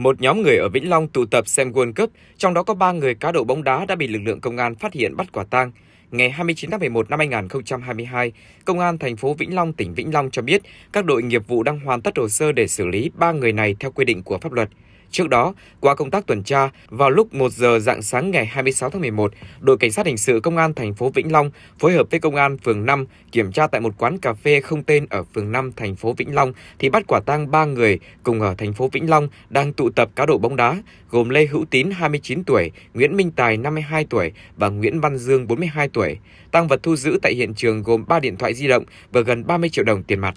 Một nhóm người ở Vĩnh Long tụ tập xem World Cup, trong đó có 3 người cá độ bóng đá đã bị lực lượng công an phát hiện bắt quả tang ngày 29 tháng 11 năm 2022, Công an thành phố Vĩnh Long, tỉnh Vĩnh Long cho biết các đội nghiệp vụ đang hoàn tất hồ sơ để xử lý 3 người này theo quy định của pháp luật. Trước đó, qua công tác tuần tra, vào lúc 1 giờ dạng sáng ngày 26 tháng 11, đội cảnh sát hình sự công an thành phố Vĩnh Long phối hợp với công an phường 5 kiểm tra tại một quán cà phê không tên ở phường 5 thành phố Vĩnh Long thì bắt quả tang 3 người cùng ở thành phố Vĩnh Long đang tụ tập cá độ bóng đá, gồm Lê Hữu Tín 29 tuổi, Nguyễn Minh Tài 52 tuổi và Nguyễn Văn Dương 42 tuổi tuổi. Tăng vật thu giữ tại hiện trường gồm 3 điện thoại di động và gần 30 triệu đồng tiền mặt.